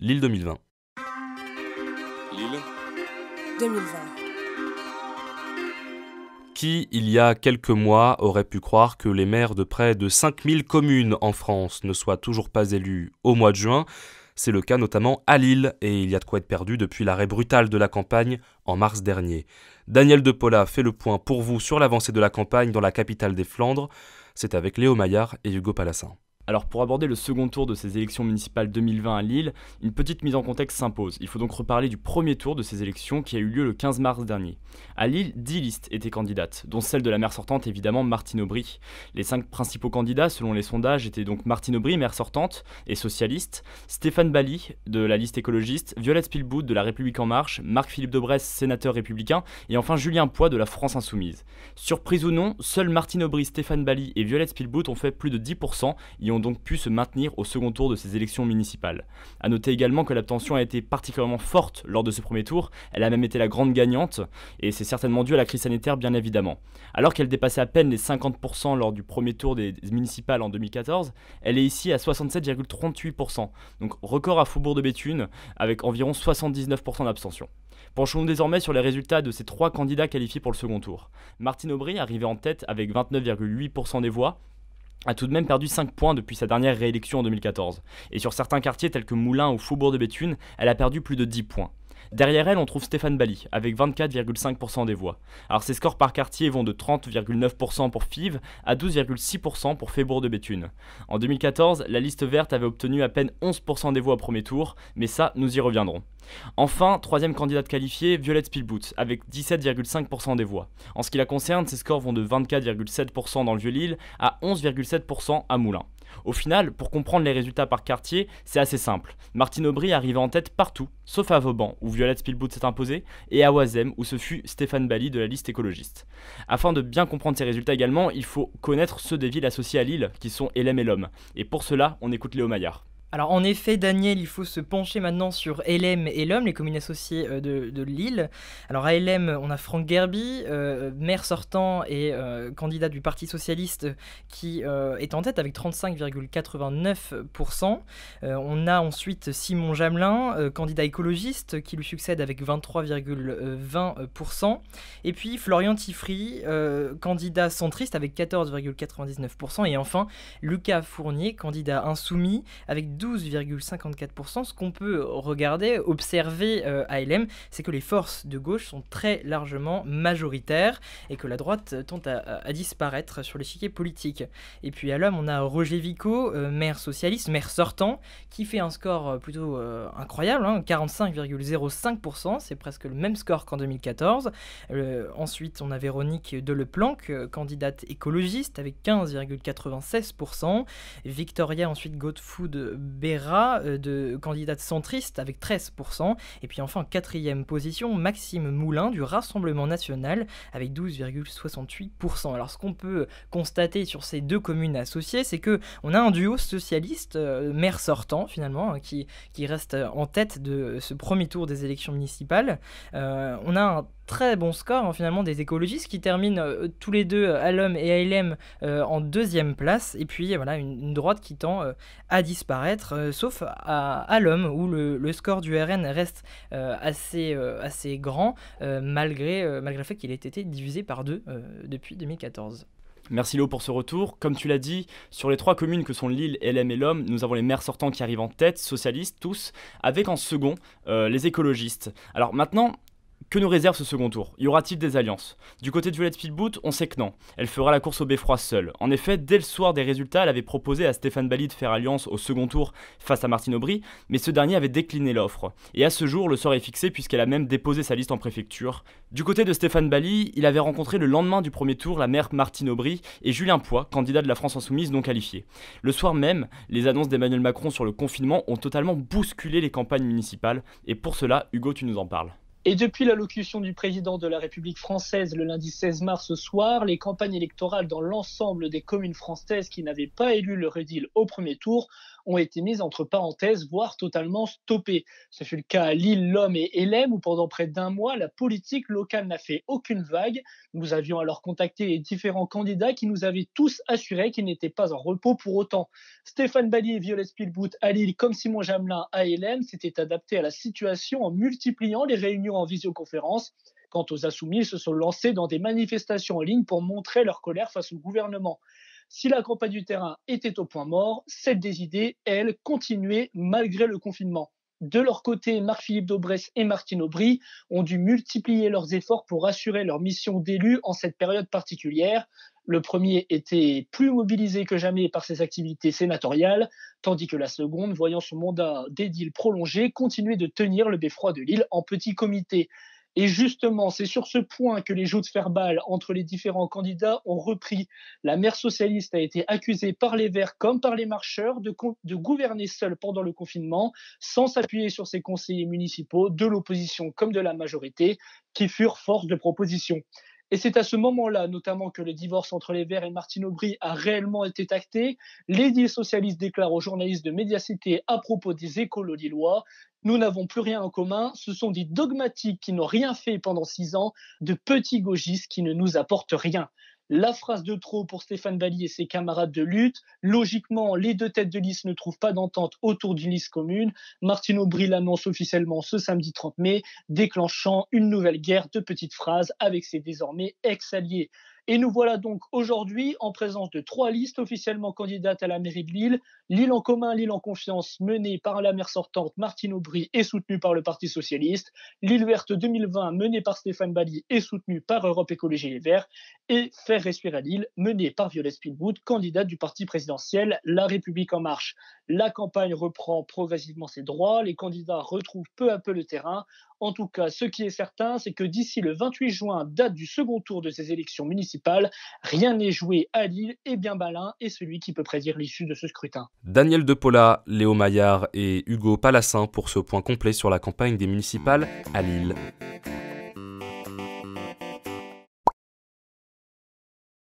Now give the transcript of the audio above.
Lille 2020. Lille 2020. Qui, il y a quelques mois, aurait pu croire que les maires de près de 5000 communes en France ne soient toujours pas élus au mois de juin C'est le cas notamment à Lille, et il y a de quoi être perdu depuis l'arrêt brutal de la campagne en mars dernier. Daniel De Paula fait le point pour vous sur l'avancée de la campagne dans la capitale des Flandres. C'est avec Léo Maillard et Hugo Palassin. Alors pour aborder le second tour de ces élections municipales 2020 à Lille, une petite mise en contexte s'impose. Il faut donc reparler du premier tour de ces élections qui a eu lieu le 15 mars dernier. À Lille, 10 listes étaient candidates, dont celle de la maire sortante évidemment Martine Aubry. Les cinq principaux candidats selon les sondages étaient donc Martine Aubry, maire sortante et socialiste, Stéphane Bali de la liste écologiste, Violette Spielboud de la République en marche, Marc-Philippe Daubresse, sénateur républicain et enfin Julien Poix de la France insoumise. Surprise ou non, seuls Martine Aubry, Stéphane Bali et Violette Spielboud ont fait plus de 10% et ont donc pu se maintenir au second tour de ces élections municipales. A noter également que l'abstention a été particulièrement forte lors de ce premier tour, elle a même été la grande gagnante, et c'est certainement dû à la crise sanitaire bien évidemment. Alors qu'elle dépassait à peine les 50% lors du premier tour des municipales en 2014, elle est ici à 67,38%, donc record à Faubourg de Béthune, avec environ 79% d'abstention. Penchons-nous désormais sur les résultats de ces trois candidats qualifiés pour le second tour. Martine Aubry arrivait en tête avec 29,8% des voix, a tout de même perdu 5 points depuis sa dernière réélection en 2014, et sur certains quartiers tels que Moulins ou Faubourg de Béthune, elle a perdu plus de 10 points. Derrière elle, on trouve Stéphane Bali, avec 24,5% des voix. Alors ses scores par quartier vont de 30,9% pour Fives à 12,6% pour Fébourg de Béthune. En 2014, la liste verte avait obtenu à peine 11% des voix au premier tour, mais ça, nous y reviendrons. Enfin, troisième candidate qualifiée, Violette Spielboot, avec 17,5% des voix. En ce qui la concerne, ses scores vont de 24,7% dans le Vieux-Lille à 11,7% à Moulins. Au final, pour comprendre les résultats par quartier, c'est assez simple. Martine Aubry arrivait en tête partout, sauf à Vauban, où Violette Spielboot s'est imposée, et à Oisem, où ce fut Stéphane Bali de la liste écologiste. Afin de bien comprendre ces résultats également, il faut connaître ceux des villes associées à Lille, qui sont Elem et l'Homme. Et pour cela, on écoute Léo Maillard. Alors en effet, Daniel, il faut se pencher maintenant sur LM et l'homme, les communes associées euh, de, Lille. Alors à LM, on a Franck Gerby, euh, maire sortant et euh, candidat du Parti socialiste, qui est en tête avec 35,89%. on a ensuite Simon Jamelin, candidat écologiste, qui lui succède avec 23,20%. Et puis Florian Tiffry, candidat centriste avec 14,99%. Et enfin Lucas Fournier, candidat insoumis, avec 12,54%. Ce qu'on peut regarder, observer euh, à LM, c'est que les forces de gauche sont très largement majoritaires et que la droite tente à, disparaître sur l'échiquier politique. Et puis à l'homme, on a Roger Vico, euh, maire socialiste, maire sortant, qui fait un score euh, plutôt incroyable, 45,05%, hein, c'est presque le même score qu'en 2014. ensuite, on a Véronique Deleplanque, candidate écologiste, avec 15,96%. Victoria, ensuite Godfood Béra, euh, de candidate centriste, avec 13%. Et puis enfin, quatrième position, Maxime Moulin du Rassemblement national, avec 12,68%. Alors ce qu'on peut constater sur ces deux communes associées, c'est que on a un duo socialiste, euh, maire sortant finalement, hein, qui, qui reste en tête de ce premier tour des élections municipales. Euh, on a un très bon score hein, finalement des écologistes qui terminent euh, tous les deux euh, à l'homme et à LM euh, en deuxième place et puis voilà une, droite qui tend à disparaître sauf à l'homme, où le, score du RN reste assez, assez grand malgré, malgré le fait qu'il ait été divisé par deux depuis 2014. Merci Léo pour ce retour. Comme tu l'as dit, sur les trois communes que sont Lille, LM et l'Homme, nous avons les maires sortants qui arrivent en tête, socialistes tous, avec en second les écologistes. Alors maintenant, que nous réserve ce second tour Y aura-t-il des alliances Du côté de Violette Speedboot, on sait que non. Elle fera la course au Beffroi seule. En effet, dès le soir des résultats, elle avait proposé à Stéphane Bali de faire alliance au second tour face à Martine Aubry, mais ce dernier avait décliné l'offre. Et à ce jour, le sort est fixé puisqu'elle a même déposé sa liste en préfecture. Du côté de Stéphane Bali, il avait rencontré le lendemain du premier tour la maire Martine Aubry et Julien Poix, candidat de la France Insoumise non qualifié. Le soir même, les annonces d'Emmanuel Macron sur le confinement ont totalement bousculé les campagnes municipales, et pour cela, Hugo, tu nous en parles. Et depuis l'allocution du président de la République française le lundi 16 mars ce soir, les campagnes électorales dans l'ensemble des communes françaises qui n'avaient pas élu le redil au premier tour ont été mises entre parenthèses, voire totalement stoppées. Ce fut le cas à Lille, L'Homme et Hélène, où pendant près d'un mois, la politique locale n'a fait aucune vague. Nous avions alors contacté les différents candidats qui nous avaient tous assuré qu'ils n'étaient pas en repos pour autant. Stéphane Balier et Violette Spielboot à Lille, comme Simon Jamelin à Hélène, s'étaient adaptés à la situation en multipliant les réunions en visioconférence. Quant aux assoumis, ils se sont lancés dans des manifestations en ligne pour montrer leur colère face au gouvernement. Si la campagne du terrain était au point mort, celle des idées, elle, continuait malgré le confinement. De leur côté, Marc-Philippe Daubresse et Martine Aubry ont dû multiplier leurs efforts pour assurer leur mission d'élu en cette période particulière. Le premier était plus mobilisé que jamais par ses activités sénatoriales, tandis que la seconde, voyant son mandat d'édile prolongé, continuait de tenir le beffroi de Lille en petit comité. Et justement, c'est sur ce point que les joutes verbales entre les différents candidats ont repris. La maire socialiste a été accusée par les Verts comme par les marcheurs de, de gouverner seule pendant le confinement, sans s'appuyer sur ses conseillers municipaux, de l'opposition comme de la majorité, qui furent force de proposition. Et c'est à ce moment-là, notamment, que le divorce entre les Verts et Martine Aubry a réellement été acté. L'édile socialiste déclare aux journalistes de Médiacité à propos des écolos lillois Nous n'avons plus rien en commun. Ce sont des dogmatiques qui n'ont rien fait pendant six ans, de petits gauchistes qui ne nous apportent rien la phrase de trop pour Stéphane Bali et ses camarades de lutte. Logiquement, les deux têtes de liste ne trouvent pas d'entente autour d'une liste commune. Martine Aubry l'annonce officiellement ce samedi 30 mai, déclenchant une nouvelle guerre de petites phrases avec ses désormais ex-alliés. Et nous voilà donc aujourd'hui en présence de trois listes officiellement candidates à la mairie de Lille. Lille en commun, Lille en confiance, menée par la maire sortante Martine Aubry et soutenue par le Parti socialiste. L'île verte 2020, menée par Stéphane Bally et soutenue par Europe Écologie Les Verts. Et Faire respirer à Lille, menée par Violette Spinwood, candidate du parti présidentiel La République en marche. La campagne reprend progressivement ses droits, les candidats retrouvent peu à peu le terrain. En tout cas, ce qui est certain, c'est que d'ici le 28 juin, date du second tour de ces élections municipales, rien n'est joué à Lille et bien Balin est celui qui peut prédire l'issue de ce scrutin. Daniel Depola, Léo Maillard et Hugo Palassin pour ce point complet sur la campagne des municipales à Lille.